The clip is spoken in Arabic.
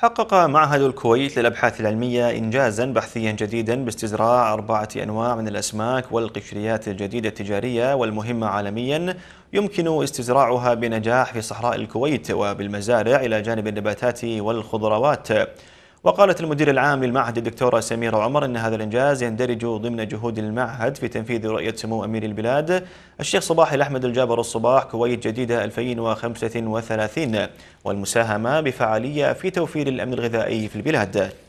حقق معهد الكويت للأبحاث العلمية إنجازا بحثيا جديدا باستزراع أربعة أنواع من الأسماك والقشريات الجديدة التجارية والمهمة عالميا يمكن استزراعها بنجاح في صحراء الكويت وبالمزارع إلى جانب النباتات والخضروات وقالت المدير العام للمعهد الدكتورة سميرة عمر أن هذا الإنجاز يندرج ضمن جهود المعهد في تنفيذ رؤية سمو أمير البلاد الشيخ صباح الأحمد الجابر الصباح كويت جديدة 2035 والمساهمة بفعالية في توفير الأمن الغذائي في البلاد